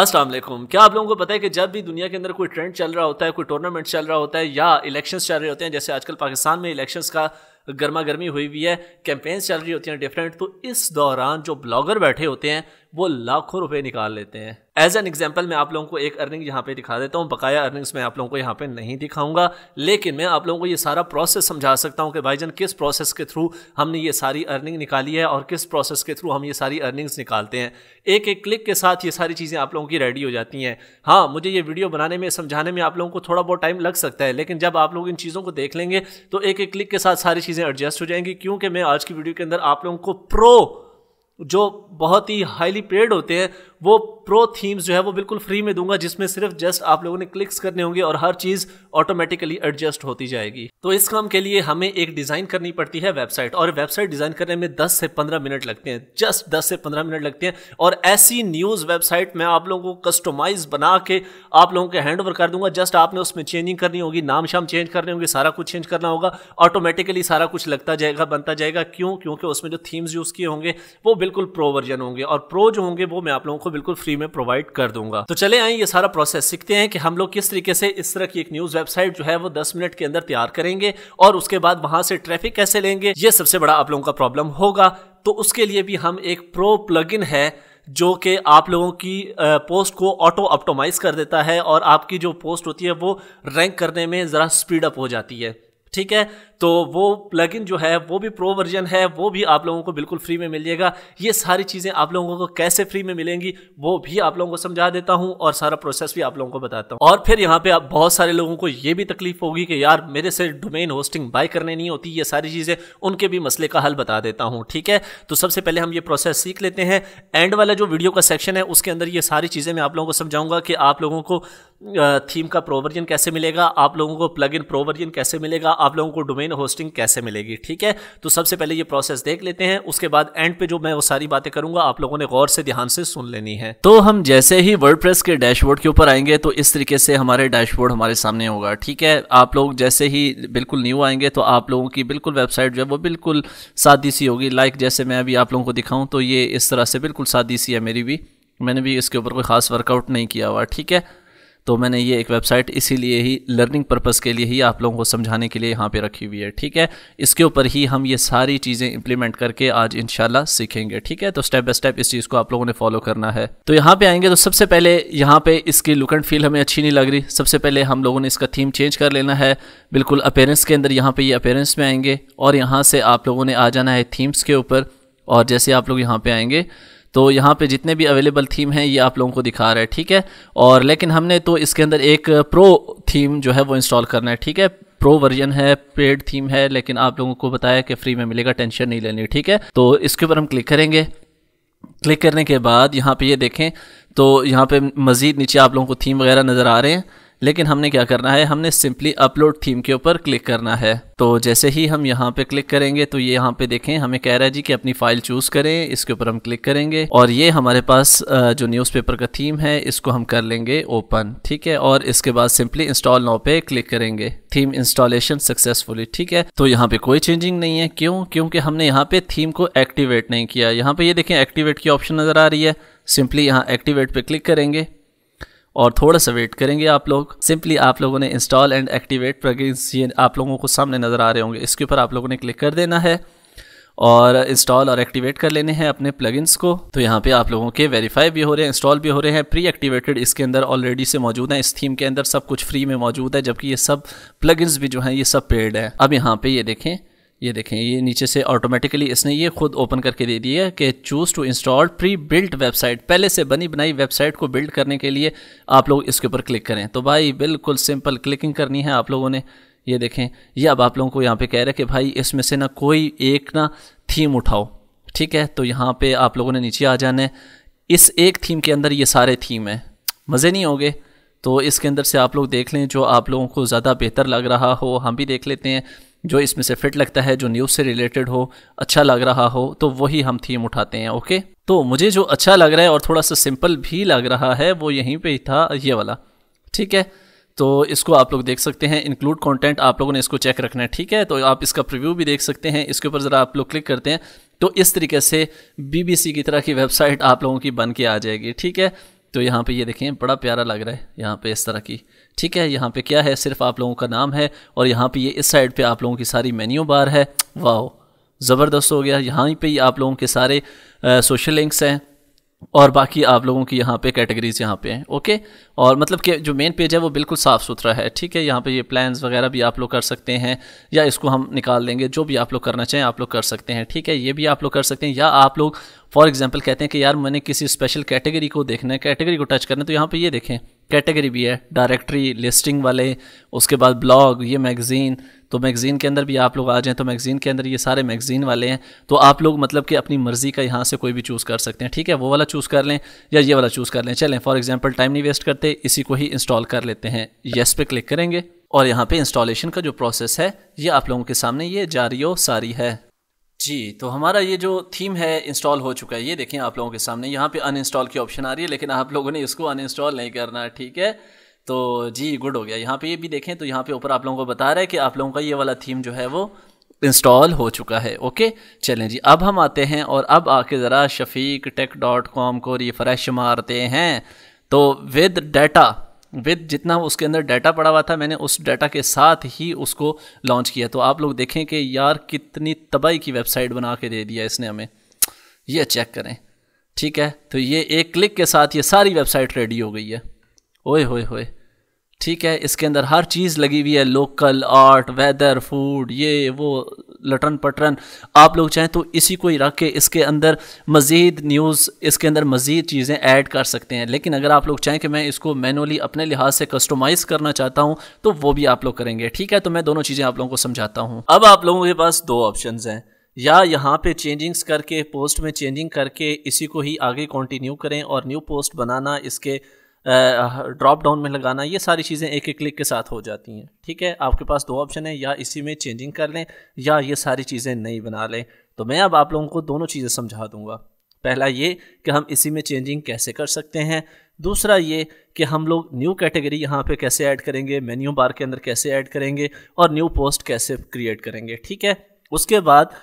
अस्सलाम वालेकुम क्या आप लोगों को पता है कि जब भी दुनिया के अंदर कोई ट्रेंड चल रहा होता है कोई टूर्नामेंट चल रहा होता है या इलेक्शंस चल रहे होते हैं जैसे आजकल पाकिस्तान में इलेक्शंस का गर्मा गर्मी हुई हुई है कैंपेन्स चल रही होती हैं डिफरेंट तो इस दौरान जो ब्लॉगर बैठे होते हैं वो लाखों रुपए निकाल लेते हैं एज एन एग्जाम्पल मैं आप लोगों को एक अर्निंग यहाँ पे दिखा देता हूँ बकाया अर्निंग्स मैं आप लोगों को यहाँ पे नहीं दिखाऊंगा लेकिन मैं आप लोगों को ये सारा प्रोसेस समझा सकता हूँ कि भाई जान किस प्रोसेस के थ्रू हमने ये सारी अर्निंग निकाली है और किस प्रोसेस के थ्रू हम ये सारी अर्निंग्स निकालते हैं एक एक क्लिक के साथ ये सारी चीज़ें आप लोगों की रेडी हो जाती हैं हाँ मुझे ये वीडियो बनाने में समझाने में आप लोगों को थोड़ा बहुत टाइम लग सकता है लेकिन जब आप लोग इन चीज़ों को देख लेंगे तो एक एक क्लिक के साथ सारी चीज़ें एडजस्ट हो जाएंगी क्योंकि मैं आज की वीडियो के अंदर आप लोगों को प्रो जो बहुत ही हाईली पेड होते हैं वो प्रो थीम्स जो है वो बिल्कुल फ्री में दूंगा जिसमें सिर्फ जस्ट आप लोगों ने क्लिक्स करने होंगे और हर चीज़ ऑटोमेटिकली एडजस्ट होती जाएगी तो इस काम के लिए हमें एक डिज़ाइन करनी पड़ती है वेबसाइट और वेबसाइट डिज़ाइन करने में 10 से 15 मिनट लगते हैं जस्ट 10 से 15 मिनट लगते हैं और ऐसी न्यूज़ वेबसाइट मैं आप लोगों को कस्टमाइज बना के आप लोगों के हैंड ओवर कर दूंगा जस्ट आपने उसमें चेंजिंग करनी होगी नाम शाम चेंज करने होंगे सारा कुछ चेंज करना होगा ऑटोमेटिकली सारा कुछ लगता जाएगा बनता जाएगा क्यों क्योंकि उसमें जो थीम्स यूज़ किए होंगे वो बिल्कुल बिल्कुल प्रो वर्जन होंगे और प्रो जो होंगे वो मैं आप लोगों को बिल्कुल फ्री में प्रोवाइड कर दूंगा तो चले आए ये सारा प्रोसेस सीखते हैं कि हम लोग किस तरीके से इस तरह की एक न्यूज वेबसाइट जो है वो दस मिनट के अंदर तैयार करेंगे और उसके बाद वहां से ट्रैफिक कैसे लेंगे ये सबसे बड़ा आप लोगों का प्रॉब्लम होगा तो उसके लिए भी हम एक प्रो प्लग है जो कि आप लोगों की पोस्ट को ऑटो ऑप्टोमाइज कर देता है और आपकी जो पोस्ट होती है वो रैंक करने में ज़रा स्पीड अप हो जाती है ठीक है तो वो प्लगइन जो है वो भी प्रो वर्जन है वो भी आप लोगों को बिल्कुल फ्री में मिल जाएगा ये सारी चीज़ें आप लोगों को कैसे फ्री में मिलेंगी वो भी आप लोगों को समझा देता हूँ और सारा प्रोसेस भी आप लोगों को बताता हूँ और फिर यहाँ पे आप बहुत सारे लोगों को ये भी तकलीफ होगी कि यार मेरे से डोमेन होस्टिंग बाय करने नहीं होती ये सारी चीज़ें उनके भी मसले का हल बता देता हूँ ठीक है तो सबसे पहले हम ये प्रोसेस सीख लेते हैं एंड वाला जो वीडियो का सेक्शन है उसके अंदर ये सारी चीज़ें मैं आप लोगों को समझाऊंगा कि आप लोगों को थीम का प्रोवर्जन कैसे मिलेगा आप लोगों को प्लग इन प्रोवर्जन कैसे मिलेगा आप लोगों को डोमेन डोमेन होस्टिंग कैसे मिलेगी ठीक है तो सबसे पहले ये प्रोसेस देख लेते हैं उसके बाद एंड पे जो मैं वो सारी बातें करूंगा आप लोगों ने गौर से ध्यान से सुन लेनी है तो हम जैसे ही वर्ड के डैशबोर्ड के ऊपर आएंगे तो इस तरीके से हमारे डैशबोर्ड हमारे सामने होगा ठीक है आप लोग जैसे ही बिल्कुल न्यू आएंगे तो आप लोगों की बिल्कुल वेबसाइट जो है वो बिल्कुल सादी सी होगी लाइक जैसे मैं अभी आप लोगों को दिखाऊं तो ये इस तरह से बिल्कुल सादी सी है मेरी भी मैंने भी इसके ऊपर कोई ख़ास वर्कआउट नहीं किया हुआ ठीक है तो मैंने ये एक वेबसाइट इसीलिए ही लर्निंग पर्पस के लिए ही आप लोगों को समझाने के लिए यहाँ पे रखी हुई है ठीक है इसके ऊपर ही हम ये सारी चीज़ें इंप्लीमेंट करके आज इन सीखेंगे ठीक है तो स्टेप बाय स्टेप इस चीज़ को आप लोगों ने फॉलो करना है तो यहाँ पे आएंगे तो सबसे पहले यहाँ पे इसकी लुक एंड फील हमें अच्छी नहीं लग रही सबसे पहले हम लोगों ने इसका थीम चेंज कर लेना है बिल्कुल अपेरेंस के अंदर यहाँ पर ये अपेरेंस में आएंगे और यहाँ से आप लोगों ने आ जाना है थीम्स के ऊपर और जैसे आप लोग यहाँ पर आएंगे तो यहाँ पे जितने भी अवेलेबल थीम हैं ये आप लोगों को दिखा रहा है ठीक है और लेकिन हमने तो इसके अंदर एक प्रो थीम जो है वो इंस्टॉल करना है ठीक है प्रो वर्जन है पेड थीम है लेकिन आप लोगों को बताया कि फ्री में मिलेगा टेंशन नहीं लेनी ठीक है तो इसके ऊपर हम क्लिक करेंगे क्लिक करने के बाद यहाँ पे ये देखें तो यहाँ पे मज़ीद नीचे आप लोगों को थीम वगैरह नज़र आ रहे हैं लेकिन हमने क्या करना है हमने सिंपली अपलोड थीम के ऊपर क्लिक करना है तो जैसे ही हम यहाँ पे क्लिक करेंगे तो ये यहाँ पे देखें हमें कह रहा है जी कि अपनी फाइल चूज करें इसके ऊपर हम क्लिक करेंगे और ये हमारे पास जो न्यूज़पेपर का थीम है इसको हम कर लेंगे ओपन ठीक है और इसके बाद सिंपली इंस्टॉल नाउ पे क्लिक करेंगे थीम इंस्टॉलेशन सक्सेसफुली ठीक है तो यहाँ पे कोई चेंजिंग नहीं है क्यों क्योंकि हमने यहाँ पे थीम को एक्टिवेट नहीं किया यहाँ पे ये देखें एक्टिवेट की ऑप्शन नज़र आ रही है सिंपली यहाँ एक्टिवेट पे क्लिक करेंगे और थोड़ा सा वेट करेंगे आप लोग सिंपली आप लोगों ने इंस्टॉल एंड एक्टिवेट प्लगइन्स ये आप लोगों को सामने नज़र आ रहे होंगे इसके ऊपर आप लोगों ने क्लिक कर देना है और इंस्टॉल और एक्टिवेट कर लेने हैं अपने प्लगइन्स को तो यहाँ पे आप लोगों के वेरीफाई भी हो रहे हैं इंस्टॉल भी हो रहे हैं प्री एक्टिवेटेड इसके अंदर ऑलरेडी से मौजूद है इस थीम के अंदर सब कुछ फ्री में मौजूद है जबकि ये सब प्लगइन्स भी जो हैं ये सब पेड है अब यहाँ पे ये देखें ये देखें ये नीचे से ऑटोमेटिकली इसने ये खुद ओपन करके दे दिया कि choose to install pre built website पहले से बनी बनाई वेबसाइट को बिल्ड करने के लिए आप लोग इसके ऊपर क्लिक करें तो भाई बिल्कुल सिंपल क्लिकिंग करनी है आप लोगों ने ये देखें ये अब आप लोगों को यहाँ पे कह रहे कि भाई इसमें से ना कोई एक ना थीम उठाओ ठीक है तो यहाँ पर आप लोगों ने नीचे आ जाना है इस एक थीम के अंदर ये सारे थीम हैं मज़े नहीं होंगे तो इसके अंदर से आप लोग देख लें जो आप लोगों को ज़्यादा बेहतर लग रहा हो हम भी देख लेते हैं जो इसमें से फिट लगता है जो न्यूज़ से रिलेटेड हो अच्छा लग रहा हो तो वही हम थीम उठाते हैं ओके तो मुझे जो अच्छा लग रहा है और थोड़ा सा सिंपल भी लग रहा है वो यहीं पे ही था ये वाला ठीक है तो इसको आप लोग देख सकते हैं इंक्लूड कंटेंट आप लोगों ने इसको चेक रखना है ठीक है तो आप इसका प्रीव्यू भी देख सकते हैं इसके ऊपर ज़रा आप लोग क्लिक करते हैं तो इस तरीके से बीबीसी की तरह की वेबसाइट आप लोगों की बन के आ जाएगी ठीक है तो यहाँ पे ये देखें बड़ा प्यारा लग रहा है यहाँ पे इस तरह की ठीक है यहाँ पे क्या है सिर्फ आप लोगों का नाम है और यहाँ पे ये इस साइड पे आप लोगों की सारी मेन्यू बार है वाह ज़बरदस्त हो गया यहाँ पे आप लोगों के सारे आ, सोशल लिंक्स हैं और बाकी आप लोगों की यहाँ पे कैटेगरीज यहाँ पे हैं ओके और मतलब कि जो मेन पेज है वो बिल्कुल साफ़ सुथरा है ठीक है यहाँ पे ये प्लान्स वगैरह भी आप लोग कर सकते हैं या इसको हम निकाल देंगे जो भी आप लोग करना चाहें आप लोग कर सकते हैं ठीक है ये भी आप लोग कर सकते हैं या आप लोग फॉर एग्जाम्पल कहते हैं कि यार मैंने किसी स्पेशल कैटेगरी को देखना है कैटेगरी को टच करना है तो यहाँ पर ये देखें कैटेगरी भी है डायरेक्टरी लिस्टिंग वाले उसके बाद ब्लॉग ये मैगज़ीन तो मैगज़ीन के अंदर भी आप लोग आ जाएँ तो मैगज़ीन के अंदर ये सारे मैगज़ीन वाले हैं तो आप लोग मतलब कि अपनी मर्ज़ी का यहाँ से कोई भी चूज़ कर सकते हैं ठीक है वो वाला चूज़ कर लें या ये वाला चूज़ कर लें चलें फॉर एग्ज़ाम्पल टाइम नहीं वेस्ट करते इसी को ही इंस्टॉल कर लेते हैं येस पे क्लिक करेंगे और यहाँ पे इंस्टॉलेशन का जो प्रोसेस है ये आप लोगों के सामने ये जारी सारी है जी तो हमारा ये जो थीम है इंस्टॉल हो चुका है ये देखें आप लोगों के सामने यहाँ पे अनइंस्टॉल की ऑप्शन आ रही है लेकिन आप लोगों ने इसको अनइंस्टॉल नहीं करना ठीक है तो जी गुड हो गया यहाँ पे ये भी देखें तो यहाँ पे ऊपर आप लोगों को बता रहा है कि आप लोगों का ये वाला थीम जो है वो इंस्टॉल हो चुका है ओके चलें जी अब हम आते हैं और अब आके ज़रा शफीक टेक डॉट कॉम को रिफ़्रेश मारते हैं तो विद डाटा विद जितना उसके अंदर डाटा पड़ा हुआ था मैंने उस डाटा के साथ ही उसको लॉन्च किया तो आप लोग देखें कि यार कितनी तबाही की वेबसाइट बना के दे दिया इसने हमें ये चेक करें ठीक है तो ये एक क्लिक के साथ ये सारी वेबसाइट रेडी हो गई है ओए होए होए ठीक है इसके अंदर हर चीज़ लगी हुई है लोकल आर्ट वेदर फूड ये वो लटरन पटरन आप लोग चाहें तो इसी को ही रख के इसके अंदर मज़ीद न्यूज़ इसके अंदर मज़ीद चीज़ें ऐड कर सकते हैं लेकिन अगर आप लोग चाहें कि मैं इसको मैनुअली अपने लिहाज से कस्टमाइज़ करना चाहता हूँ तो वो भी आप लोग करेंगे ठीक है तो मैं दोनों चीज़ें आप लोगों को समझाता हूँ अब आप लोगों के पास दो ऑप्शन हैं या यहाँ पे चेंजिंग्स करके पोस्ट में चेंजिंग करके इसी को ही आगे कंटिन्यू करें और न्यू पोस्ट बनाना इसके ड्रॉप डाउन में लगाना ये सारी चीज़ें एक एक क्लिक के साथ हो जाती हैं ठीक है आपके पास दो ऑप्शन है या इसी में चेंजिंग कर लें या ये सारी चीज़ें नई बना लें तो मैं अब आप लोगों को दोनों चीज़ें समझा दूंगा पहला ये कि हम इसी में चेंजिंग कैसे कर सकते हैं दूसरा ये कि हम लोग न्यू कैटेगरी यहाँ पे कैसे ऐड करेंगे मेन्यू बार के अंदर कैसे ऐड करेंगे और न्यू पोस्ट कैसे क्रिएट करेंगे ठीक है उसके बाद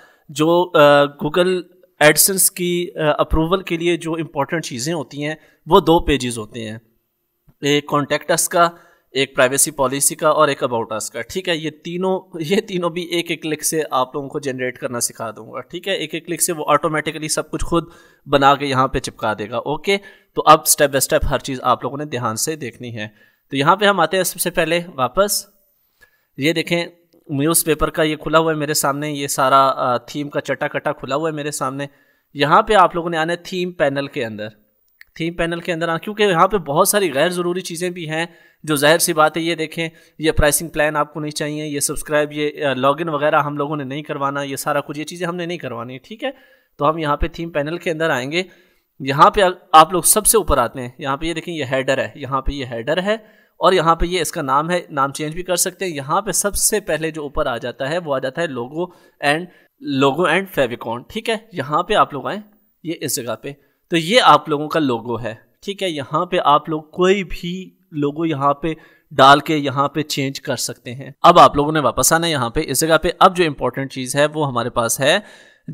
जो गूगल एडसन्स की अप्रूवल के लिए जो इम्पोर्टेंट चीज़ें होती हैं वो दो पेजेस होते हैं एक कॉन्टैक्ट अस का एक प्राइवेसी पॉलिसी का और एक अबाउट अस का ठीक है ये तीनों ये तीनों भी एक एक क्लिक से आप लोगों को जनरेट करना सिखा दूंगा ठीक है एक एक क्लिक से वो ऑटोमेटिकली सब कुछ खुद बना के यहाँ पे चिपका देगा ओके तो अब स्टेप बाय स्टेप हर चीज़ आप लोगों ने ध्यान से देखनी है तो यहाँ पे हम आते हैं सबसे पहले वापस ये देखें न्यूज़पेपर का ये खुला हुआ है मेरे सामने ये सारा थीम का चटा खुला हुआ है मेरे सामने यहाँ पर आप लोगों ने आना है थीम पैनल के अंदर थीम पैनल के अंदर आना क्योंकि यहाँ पे बहुत सारी गैर ज़रूरी चीज़ें भी हैं जो जाहिर सी बात है ये देखें ये प्राइसिंग प्लान आपको नहीं चाहिए ये सब्सक्राइब ये लॉगिन वगैरह हम लोगों ने नहीं करवाना ये सारा कुछ ये चीज़ें हमने नहीं करवानी है ठीक है तो हम यहाँ पर थीम पैनल के अंदर आएंगे यहाँ पर आप लोग सबसे ऊपर आते हैं यहाँ पर ये देखें ये हैडर है यहाँ पर ये हैडर है और यहाँ पे ये इसका नाम है नाम चेंज भी कर सकते हैं यहाँ पे सबसे पहले जो ऊपर आ जाता है वो आ जाता है logo and logo and favicon ठीक है यहाँ पे आप लोग आए ये इस जगह पे तो ये आप लोगों का लोगो है ठीक है यहाँ पे आप लोग कोई भी लोगो यहाँ पे डाल के यहाँ पे चेंज कर सकते हैं अब आप लोगों ने वापस आना है यहाँ पे इस जगह पे अब जो इम्पोर्टेंट चीज़ है वो हमारे पास है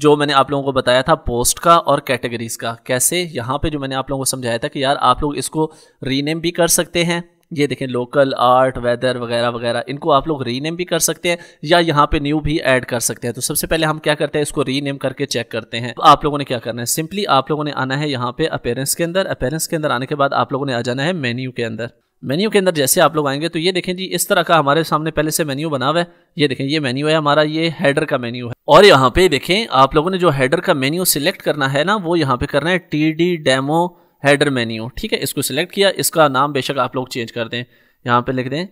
जो मैंने आप लोगों को बताया था पोस्ट का और कैटेगरीज का कैसे यहाँ पे जो मैंने आप लोगों को समझाया था कि यार आप लोग इसको रीनेम भी कर सकते हैं ये देखें लोकल आर्ट वेदर वगैरह वगैरह इनको आप लोग रीनेम भी कर सकते हैं या यहाँ पे न्यू भी ऐड कर सकते हैं तो सबसे पहले हम क्या करते हैं इसको रीनेम करके चेक करते हैं तो आप लोगों ने क्या करना है सिंपली आप लोगों ने आना है यहाँ पे अपेरेंस के अंदर अपेरेंस के अंदर आने के बाद आप लोगों ने आ जाना है मेन्यू के अंदर मेन्यू के अंदर जैसे आप लोग आएंगे तो ये देखें जी इस तरह का हमारे सामने पहले से मेन्यू बना हुआ है ये देखें ये मेन्यू है हमारा ये हेडर का मेन्यू है और यहाँ पे देखें आप लोगों ने जो हेडर का मेन्यू सिलेक्ट करना है ना वो यहाँ पे करना है T D demo header menu ठीक है इसको सिलेक्ट किया इसका नाम बेशक आप लोग चेंज कर दें यहाँ पे लिख दें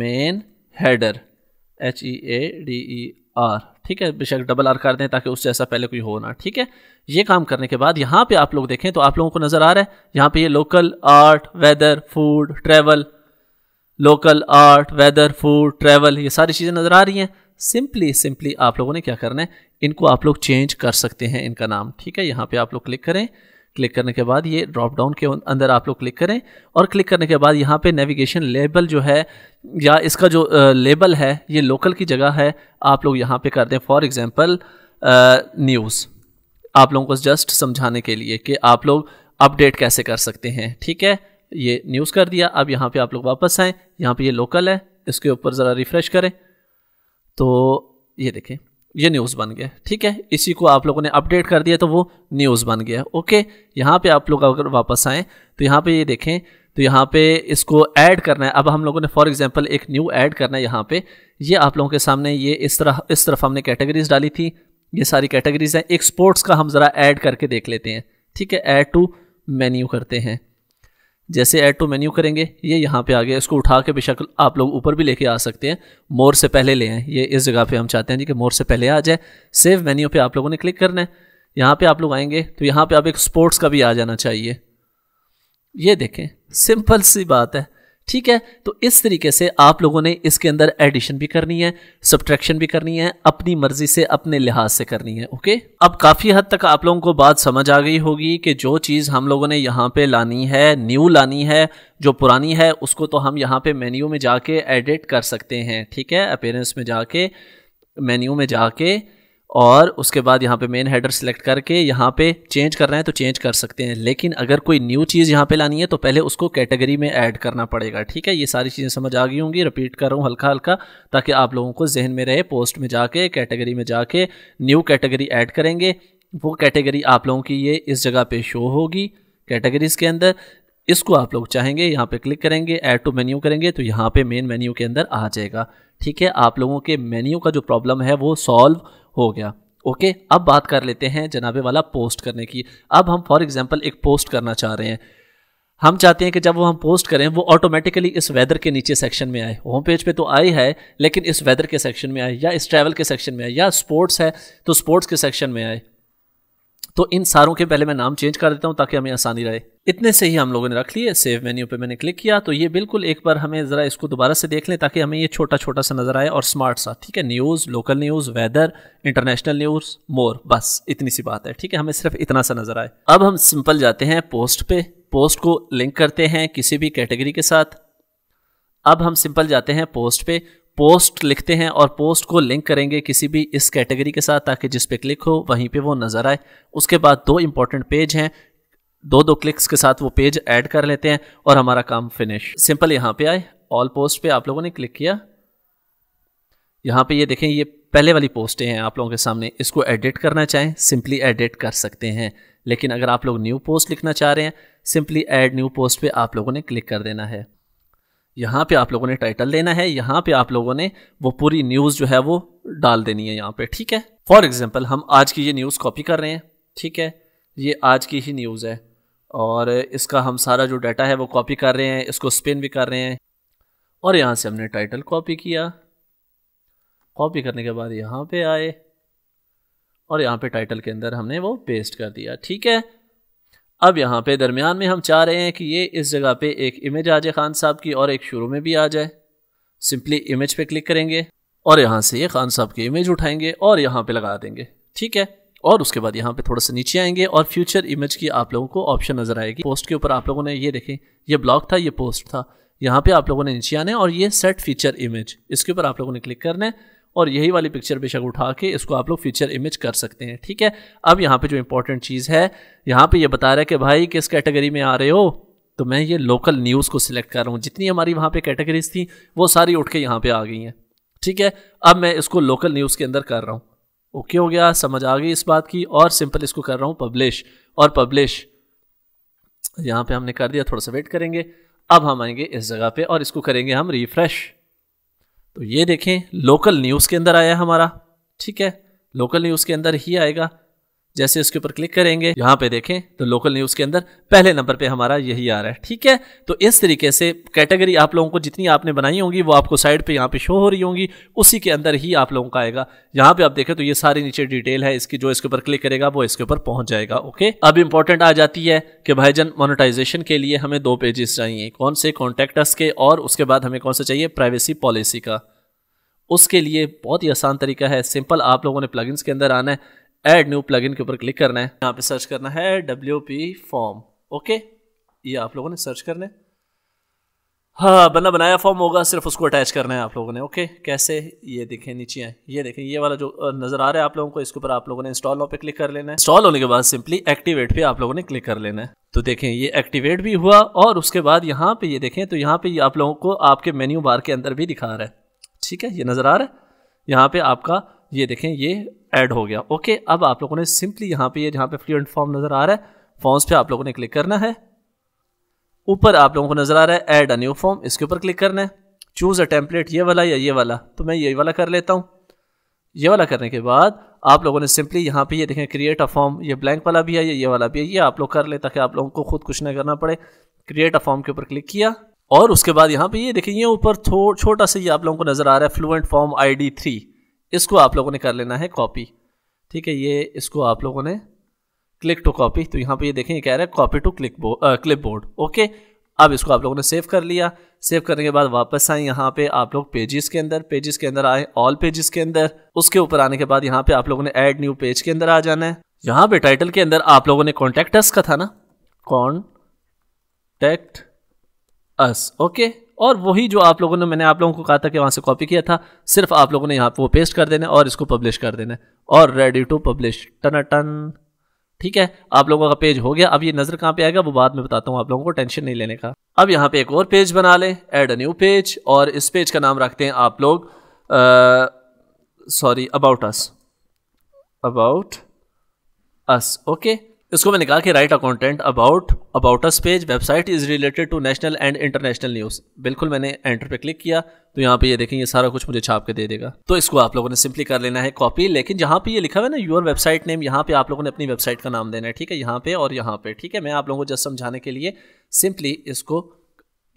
main header H E A D E R ठीक है बेशक डबल आर कर दें ताकि उससे ऐसा पहले कोई हो ना ठीक है ये काम करने के बाद यहाँ पे आप लोग देखें तो आप लोगों को नज़र आ रहा है यहाँ पे ये local art weather food travel local art weather food travel ये सारी चीज़ें नज़र आ रही हैं सिंपली सिंपली आप लोगों ने क्या करना है इनको आप लोग चेंज कर सकते हैं इनका नाम ठीक है यहाँ पे आप लोग क्लिक करें क्लिक करने के बाद ये ड्रॉप डाउन के अंदर आप लोग क्लिक करें और क्लिक करने के बाद यहाँ पे नेविगेशन लेबल जो है या इसका जो लेबल है ये लोकल की जगह है आप लोग यहाँ पे कर दें फॉर एग्ज़ाम्पल न्यूज़ आप लोगों को जस्ट समझाने के लिए कि आप लोग अपडेट कैसे कर सकते हैं ठीक है ये न्यूज़ कर दिया अब यहाँ पर आप लोग वापस आएँ यहाँ पर ये लोकल है इसके ऊपर ज़रा रिफ़्रेश करें तो ये देखें ये न्यूज़ बन गया ठीक है इसी को आप लोगों ने अपडेट कर दिया तो वो न्यूज़ बन गया ओके यहाँ पे आप लोग अगर वापस आएँ तो यहाँ पे ये यह देखें तो यहाँ पे इसको ऐड करना है अब हम लोगों ने फॉर एग्जांपल एक न्यू ऐड करना है यहाँ पे ये आप लोगों के सामने ये इस तरह इस तरफ हमने कैटेगरीज डाली थी ये सारी कैटेगरीज हैं एक स्पोर्ट्स का हम ज़रा ऐड करके देख लेते हैं ठीक है ऐड टू मेन्यू करते हैं जैसे ऐड टू मेन्यू करेंगे ये यहाँ पे आ गया इसको उठा के बेशक आप लोग ऊपर भी लेके आ सकते हैं मोर से पहले ले आए ये इस जगह पे हम चाहते हैं जी कि मोर से पहले आ जाए सेव मेन्यू पे आप लोगों ने क्लिक करना है यहाँ पे आप लोग आएंगे तो यहाँ पे आप एक स्पोर्ट्स का भी आ जाना चाहिए ये देखें सिंपल सी बात है ठीक है तो इस तरीके से आप लोगों ने इसके अंदर एडिशन भी करनी है सब्ट्रैक्शन भी करनी है अपनी मर्जी से अपने लिहाज से करनी है ओके अब काफ़ी हद तक आप लोगों को बात समझ आ गई होगी कि जो चीज़ हम लोगों ने यहाँ पे लानी है न्यू लानी है जो पुरानी है उसको तो हम यहाँ पे मेन्यू में जाके एडिट कर सकते हैं ठीक है अपेरेंस में जाके मेन्यू में जाके और उसके बाद यहाँ पे मेन हेडर सेलेक्ट करके यहाँ पे चेंज करना है तो चेंज कर सकते हैं लेकिन अगर कोई न्यू चीज़ यहाँ पे लानी है तो पहले उसको कैटेगरी में ऐड करना पड़ेगा ठीक है ये सारी चीज़ें समझ आ गई होंगी रिपीट कर रहा हूँ हल्का हल्का ताकि आप लोगों को जहन में रहे पोस्ट में जाके कैटेगरी में जाके न्यू कैटेगरी ऐड करेंगे वो कैटेगरी आप लोगों की ये इस जगह पर शो होगी कैटेगरीज़ के अंदर इसको आप लोग चाहेंगे यहाँ पर क्लिक करेंगे ऐड टू मेन्यू करेंगे तो यहाँ पर मेन मेन्यू के अंदर आ जाएगा ठीक है आप लोगों के मेन्यू का जो प्रॉब्लम है वो सॉल्व हो गया ओके okay, अब बात कर लेते हैं जनाबे वाला पोस्ट करने की अब हम फॉर एग्जांपल एक पोस्ट करना चाह रहे हैं हम चाहते हैं कि जब वो हम पोस्ट करें वो ऑटोमेटिकली इस वेदर के नीचे सेक्शन में आए होम पेज पे तो आई है लेकिन इस वेदर के सेक्शन में आए या इस ट्रैवल के सेक्शन में आए या स्पोर्ट्स है तो स्पोर्ट्स के सेक्शन में आए तो इन सारों के पहले मैं नाम चेंज कर देता हूँ ताकि हमें आसानी रहे इतने से ही हम लोगों ने रख लिए सेव मेन्यू पे मैंने क्लिक किया तो ये बिल्कुल एक बार हमें ज़रा इसको दोबारा से देख लें ताकि हमें ये छोटा छोटा सा नज़र आए और स्मार्ट सा ठीक है news local news weather international news more बस इतनी सी बात है ठीक है हमें सिर्फ इतना सा नज़र आए अब हम सिंपल जाते हैं पोस्ट पे पोस्ट को लिंक करते हैं किसी भी कैटेगरी के साथ अब हम सिंपल जाते हैं पोस्ट पे पोस्ट लिखते हैं और पोस्ट को लिंक करेंगे किसी भी इस कैटेगरी के साथ ताकि जिस पे क्लिक हो वहीं पे वो नज़र आए उसके बाद दो इंपॉर्टेंट पेज हैं दो दो क्लिक्स के साथ वो पेज ऐड कर लेते हैं और हमारा काम फिनिश सिंपल यहाँ पे आए ऑल पोस्ट पे आप लोगों ने क्लिक किया यहाँ पे ये देखें ये पहले वाली पोस्टें हैं आप लोगों के सामने इसको एडिट करना चाहें सिंपली एडिट कर सकते हैं लेकिन अगर आप लोग न्यू पोस्ट लिखना चाह रहे हैं सिंपली एड न्यू पोस्ट पे आप लोगों ने क्लिक कर देना है यहाँ पे आप लोगों ने टाइटल देना है यहाँ पे आप लोगों ने वो पूरी न्यूज़ जो है वो डाल देनी है यहाँ पे ठीक है फॉर एग्जाम्पल हम आज की ये न्यूज़ कॉपी कर रहे हैं ठीक है ये आज की ही न्यूज़ है और इसका हम सारा जो डाटा है वो कॉपी कर रहे हैं इसको स्पिन भी कर रहे हैं और यहाँ से हमने टाइटल कॉपी किया कॉपी करने के बाद यहाँ पे आए और यहाँ पे टाइटल के अंदर हमने वो पेस्ट कर दिया ठीक है अब यहाँ पे दरमियान में हम चाह रहे हैं कि ये इस जगह पे एक इमेज आ जाए खान साहब की और एक शुरू में भी आ जाए सिंपली इमेज पे क्लिक करेंगे और यहाँ से ये खान साहब की इमेज उठाएंगे और यहाँ पे लगा देंगे ठीक है और उसके बाद यहाँ पे थोड़ा सा नीचे आएंगे और फ्यूचर इमेज की आप लोगों को ऑप्शन नज़र आएगी पोस्ट के ऊपर आप लोगों ने ये देखें ये ब्लॉग था ये पोस्ट था यहाँ पे आप लोगों ने नीचे आने और ये सेट फीचर इमेज इसके ऊपर आप लोगों ने क्लिक करना है और यही वाली पिक्चर बेशक उठा के इसको आप लोग फीचर इमेज कर सकते हैं ठीक है अब यहाँ पे जो इंपॉर्टेंट चीज़ है यहाँ पे ये यह बता रहा है कि भाई किस कैटेगरी में आ रहे हो तो मैं ये लोकल न्यूज़ को सिलेक्ट कर रहा हूँ जितनी हमारी वहाँ पे कैटेगरीज थी वो सारी उठ के यहाँ पे आ गई हैं ठीक है अब मैं इसको लोकल न्यूज़ के अंदर कर रहा हूँ ओके हो गया समझ आ गई इस बात की और सिंपल इसको कर रहा हूँ पब्लिश और पब्लिश यहाँ पर हमने कर दिया थोड़ा सा वेट करेंगे अब हम आएंगे इस जगह पे और इसको करेंगे हम रिफ्रेश तो ये देखें लोकल न्यूज़ के अंदर आया हमारा ठीक है लोकल न्यूज़ के अंदर ही आएगा जैसे उसके ऊपर क्लिक करेंगे यहाँ पे देखें तो लोकल न्यूज के अंदर पहले नंबर पे हमारा यही आ रहा है ठीक है तो इस तरीके से कैटेगरी आप लोगों को जितनी आपने बनाई होंगी वो आपको साइड पे यहाँ पे शो हो रही होंगी उसी के अंदर ही आप लोगों का आएगा यहाँ पे आप देखें तो ये सारी नीचे डिटेल है इसकी जो इसके ऊपर क्लिक करेगा वो इसके ऊपर पहुंच जाएगा ओके अब इंपॉर्टेंट आ जाती है कि भाईजन मोनोटाइजेशन के लिए हमें दो पेजेस चाहिए कौन से कॉन्टेक्टर्स के और उसके बाद हमें कौन से चाहिए प्राइवेसी पॉलिसी का उसके लिए बहुत ही आसान तरीका है सिंपल आप लोगों ने प्लगइन्स के अंदर आना है एड न्यू प्लगइन के ऊपर क्लिक करना है यहाँ पे सर्च करना है डब्ल्यू पी फॉर्म ओके ये आप लोगों ने सर्च करना है हाँ बना बनाया फॉर्म होगा सिर्फ उसको अटैच करना है आप लोगों ने ओके कैसे ये देखें नीचे आए ये देखें ये वाला जो नज़र आ रहा है आप लोगों को इसके ऊपर आप लोगों ने इंस्टॉल पे क्लिक कर लेना है इंस्टॉल होने के बाद सिंपली एक्टिवेट पे आप लोगों ने क्लिक कर लेना है तो देखें ये एक्टिवेट भी हुआ और उसके बाद यहाँ पर ये देखें तो यहाँ पे आप लोगों को आपके मेन्यू बार के अंदर भी दिखा रहा है ठीक है ये नज़र आ रहा है यहाँ पे आपका ये देखें ये ऐड हो गया ओके अब आप लोगों ने सिंपली यहाँ पे ये जहाँ पे फ्लूएंट फॉर्म नज़र आ रहा है फॉर्म्स पे आप लोगों ने क्लिक करना है ऊपर आप लोगों को नज़र आ रहा है ऐड अ न्यू फॉर्म इसके ऊपर क्लिक करना है चूज़ अ टेम्पलेट ये वाला या ये वाला तो मैं ये वाला कर लेता हूँ ये वाला करने के बाद आप लोगों ने सिंपली यहाँ पे ये देखें क्रिएट अ फॉर्म ये ब्लैंक वाला भी है ये ये वाला भी है ये आप लोग कर लें ताकि आप लोगों को खुद कुछ ना करना पड़े क्रिएट अ फॉर्म के ऊपर क्लिक किया और उसके बाद यहाँ पे ये देखें ये ऊपर छोटा सा ये आप लोगों को नज़र आ रहा है fluent form I D three इसको आप लोगों ने कर लेना है कॉपी ठीक है ये इसको आप लोगों ने क्लिक टू कॉपी तो यहाँ पे ये देखें ये कह रहा है copy to click clipboard okay अब इसको आप लोगों ने सेव कर लिया सेव करने के बाद वापस आए यहाँ पे आप लोग पेजेस के अंदर पेजेस के अंदर आए ऑल पेजेस के अंदर उसके ऊपर आने के बाद यहाँ पे आप लोगों ने एड न्यू पेज के अंदर आ जाना है यहाँ पे टाइटल के अंदर आप लोगों ने कॉन्टेक्ट अस का था ना कॉन्टेक्ट अस ओके और वही जो आप लोगों ने मैंने आप लोगों को कहा था कि वहाँ से कॉपी किया था सिर्फ आप लोगों ने यहाँ पर वो पेस्ट कर देना और इसको पब्लिश कर देना और रेडी टू पब्लिश टन टन ठीक है आप लोगों का पेज हो गया अब ये नज़र कहाँ पे आएगा वो बाद में बताता हूँ आप लोगों को टेंशन नहीं लेने का अब यहाँ पे एक और पेज बना लें एड अ न्यू पेज और इस पेज का नाम रखते हैं आप लोग sorry about us about us okay इसको मैंने कहा कि write a content about about us page website is related to national and international news बिल्कुल मैंने एंटर पे क्लिक किया तो यहाँ पे ये देखें ये सारा कुछ मुझे छाप के दे देगा तो इसको आप लोगों ने सिंपली कर लेना है कॉपी लेकिन जहाँ पे ये लिखा हुआ है ना योर वेबसाइट नेम यहाँ पे आप लोगों ने अपनी वेबसाइट का नाम देना है ठीक है यहाँ पे और यहाँ पे ठीक है मैं आप लोगों को जस्ट समझाने के लिए सिंपली इसको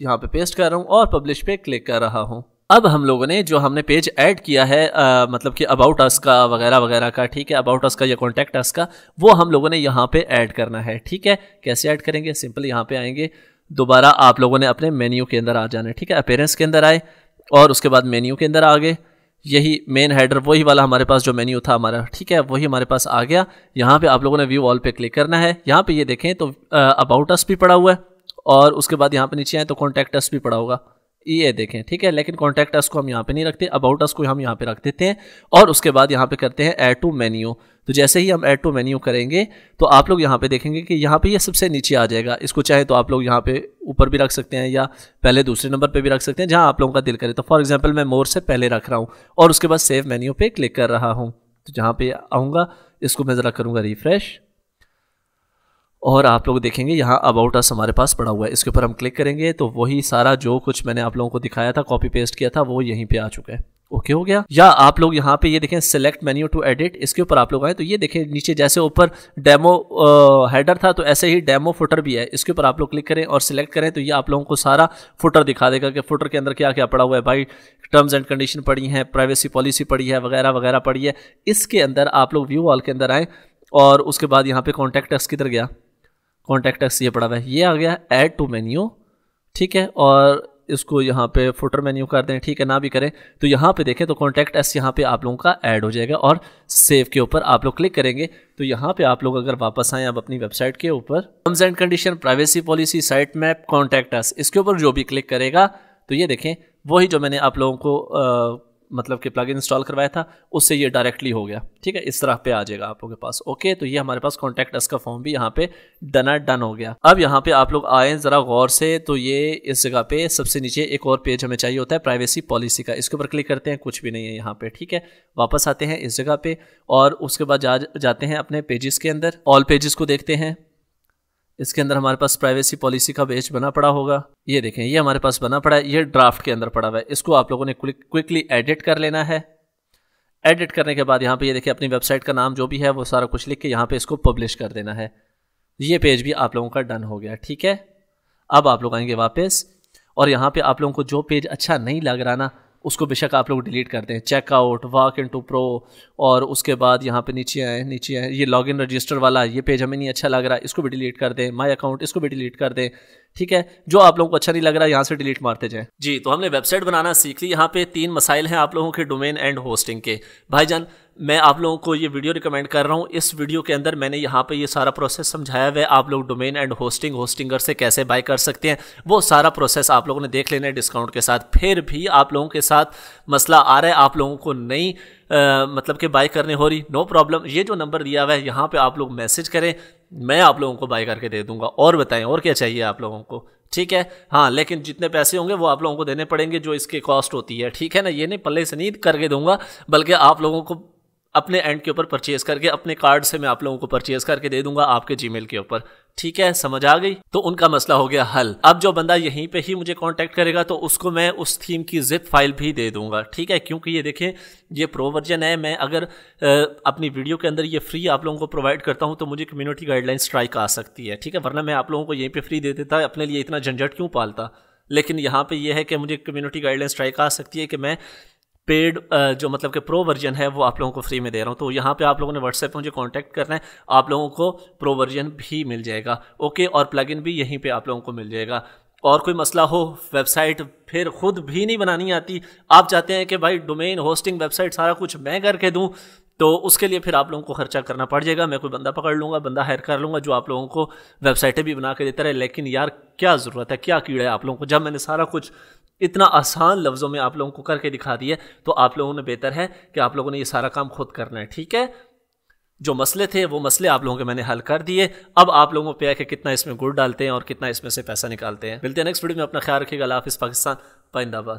यहाँ पे पेस्ट कर रहा हूँ और पब्लिश पे क्लिक कर रहा हूँ अब हम लोगों ने जो हमने पेज ऐड किया है आ, मतलब कि अबाउट अस का वगैरह वगैरह का ठीक है अबाउट अस का या कॉन्टैक्ट अस का वो हम लोगों ने यहाँ पे ऐड करना है ठीक है कैसे ऐड करेंगे सिंपल यहाँ पे आएंगे दोबारा आप लोगों ने अपने मेन्यू के अंदर आ जाना है ठीक है अपेरेंस के अंदर आए और उसके बाद मेन्यू के अंदर आ गए यही मेन हेडर वही वाला हमारे पास जो मेन्यू था हमारा ठीक है वही हमारे पास आ गया यहाँ पर आप लोगों ने व्यू ऑल पर क्लिक करना है यहाँ पर ये देखें तो अबाउट अस भी पड़ा हुआ है और उसके बाद यहाँ पर नीचे आए तो कॉन्टैक्ट अस भी पड़ा होगा ये देखें ठीक है लेकिन कॉन्टैक्ट अस को हम यहाँ पे नहीं रखते अबाउट अस को हम यहाँ पे रख देते हैं और उसके बाद यहाँ पे करते हैं ऐड टू मेन्यू तो जैसे ही हम ऐड टू मेन्यू करेंगे तो आप लोग यहाँ पे देखेंगे कि यहाँ पे ये यह सबसे नीचे आ जाएगा इसको चाहे तो आप लोग यहाँ पे ऊपर भी रख सकते हैं या पहले दूसरे नंबर पर भी रख सकते हैं जहाँ आप लोगों का दिल करे तो फॉर एग्जाम्पल मैं मोर से पहले रख रहा हूँ और उसके बाद सेव मेन्यू पर क्लिक कर रहा हूँ तो जहाँ पर आऊँगा इसको मैं ज़रा करूँगा रिफ्रेश और आप लोग देखेंगे यहाँ अबाउट अस हमारे पास पड़ा हुआ है इसके ऊपर हम क्लिक करेंगे तो वही सारा जो कुछ मैंने आप लोगों को दिखाया था कॉपी पेस्ट किया था वो यहीं पे आ चुका है ओके okay हो गया या आप लोग यहाँ पे ये देखें सेलेक्ट मेन्यू टू एडिट इसके ऊपर आप लोग आए तो ये देखें नीचे जैसे ऊपर डेमो हेडर था तो ऐसे ही डेमो फुटर भी है इसके ऊपर आप लोग क्लिक करें और सिलेक्ट करें तो ये आप लोगों को सारा फुटर दिखा देगा कि फुटर के अंदर क्या क्या पड़ा हुआ है भाई टर्म्स एंड कंडीशन पड़ी हैं प्राइवेसी पॉलिसी पड़ी है वगैरह वगैरह पड़ी है इसके अंदर आप लोग व्यू वॉल के अंदर आएँ और उसके बाद यहाँ पर कॉन्टैक्ट टक्स किधर गया कॉन्टैक्ट एक्स ये पड़ा हुआ है ये आ गया ऐड टू मेन्यू ठीक है और इसको यहाँ पे फुटर मेन्यू कर दें ठीक है ना भी करें तो यहाँ पे देखें तो कॉन्टैक्ट एस यहाँ पे आप लोगों का ऐड हो जाएगा और सेव के ऊपर आप लोग क्लिक करेंगे तो यहाँ पे आप लोग अगर वापस आएँ आप अपनी वेबसाइट के ऊपर terms and condition privacy policy site map contact us इसके ऊपर जो भी क्लिक करेगा तो ये देखें वही जो मैंने आप लोगों को मतलब कि प्लग इंस्टॉल करवाया था उससे ये डायरेक्टली हो गया ठीक है इस तरह पे आ जाएगा आप लोगों के पास ओके तो ये हमारे पास कॉन्टैक्ट एस का फॉर्म भी यहाँ पे डना डन हो गया अब यहाँ पे आप लोग आए ज़रा गौर से तो ये इस जगह पे सबसे नीचे एक और पेज हमें चाहिए होता है प्राइवेसी पॉलिसी का इसके ऊपर क्लिक करते हैं कुछ भी नहीं है यहाँ पे ठीक है वापस आते हैं इस जगह पे और उसके बाद जा, जाते हैं अपने पेजेस के अंदर ऑल पेजेस को देखते हैं इसके अंदर हमारे पास प्राइवेसी पॉलिसी का पेज बना पड़ा होगा ये देखें ये हमारे पास बना पड़ा है ये ड्राफ्ट के अंदर पड़ा हुआ है इसको आप लोगों ने क्विकली एडिट कर लेना है एडिट करने के बाद यहाँ पे ये देखिए अपनी वेबसाइट का नाम जो भी है वो सारा कुछ लिख के यहाँ पे इसको पब्लिश कर देना है ये पेज भी आप लोगों का डन हो गया ठीक है अब आप लोग आएंगे वापस और यहाँ पे आप लोगों को जो पेज अच्छा नहीं लग रहा ना उसको बेशक आप लोग डिलीट कर दें checkout walk in to pro और उसके बाद यहाँ पे नीचे आए नीचे आए ये लॉग इन रजिस्टर वाला ये पेज हमें नहीं अच्छा लग रहा इसको भी डिलीट कर दें माई अकाउंट इसको भी डिलीट कर दें ठीक है जो आप लोगों को अच्छा नहीं लग रहा यहाँ से डिलीट मारते जाए जी तो हमने वेबसाइट बनाना सीख ली यहाँ पे तीन मसाइल हैं आप लोगों के डोमेन एंड होस्टिंग के भाईजान मैं आप लोगों को ये वीडियो रिकमेंड कर रहा हूँ इस वीडियो के अंदर मैंने यहाँ पे ये सारा प्रोसेस समझाया हुआ है आप लोग डोमेन एंड होस्टिंग होस्टिंगर से कैसे बाय कर सकते हैं वो सारा प्रोसेस आप लोगों ने देख लेना है डिस्काउंट के साथ फिर भी आप लोगों के साथ मसला आ रहा है आप लोगों को नहीं आ, मतलब कि बाई करने हो रही नो प्रॉब्लम ये जो नंबर दिया हुआ है यहाँ पर आप लोग मैसेज करें मैं आप लोगों को बाय करके दे दूँगा और बताएँ और क्या चाहिए आप लोगों को ठीक है हाँ लेकिन जितने पैसे होंगे वो आप लोगों को देने पड़ेंगे जो इसकी कॉस्ट होती है ठीक है ना ये नहीं पल्ले से नहीं करके दूंगा बल्कि आप लोगों को अपने एंड के ऊपर परचेज करके अपने कार्ड से मैं आप लोगों को परचेज करके दे दूंगा आपके जीमेल के ऊपर ठीक है समझ आ गई तो उनका मसला हो गया हल अब जो बंदा यहीं पे ही मुझे कांटेक्ट करेगा तो उसको मैं उस थीम की जिप फाइल भी दे दूंगा ठीक है क्योंकि ये देखें ये प्रो वर्जन है मैं अगर आ, अपनी वीडियो के अंदर ये फ्री आप लोगों को प्रोवाइड करता हूँ तो मुझे कम्युनिटी गाइडलाइन स्ट्राइक आ सकती है ठीक है वरना मैं आप लोगों को यहीं पर फ्री दे देता अपने लिए इतना झंझट क्यों पालता लेकिन यहाँ पर यह है कि मुझे कम्युनिटी गाइडलाइन स्ट्राइक आ सकती है कि मैं पेड uh, जो मतलब के प्रो वर्जन है वो आप लोगों को फ्री में दे रहा हूँ तो यहाँ पे आप लोगों ने व्हाट्सएप पे मुझे कांटेक्ट करना है आप लोगों को प्रो वर्जन भी मिल जाएगा ओके और प्लगइन भी यहीं पे आप लोगों को मिल जाएगा और कोई मसला हो वेबसाइट फिर खुद भी नहीं बनानी आती आप चाहते हैं कि भाई डोमेन होस्टिंग वेबसाइट सारा कुछ मैं करके दूँ तो उसके लिए फिर आप लोगों को खर्चा करना पड़ जाएगा मैं कोई बंदा पकड़ लूँगा बंदा हायर कर लूँगा जो आप लोगों को वेबसाइटें भी बना के देता रहे लेकिन यार क्या ज़रूरत है क्या कीड़ा है आप लोगों को जब मैंने सारा कुछ इतना आसान लफ्ज़ों में आप लोगों को करके दिखा दिया तो आप लोगों ने बेहतर है कि आप लोगों ने ये सारा काम खुद करना है ठीक है जो मसले थे वो मसले आप लोगों के मैंने हल कर दिए अब आप लोगों पे है कि कितना इसमें गुड़ डालते हैं और कितना इसमें से पैसा निकालते हैं मिलते हैं नेक्स्ट वीडियो में अपना ख्याल रखिएगा हाफिज़ पाकिस्तान पाइंदाबाद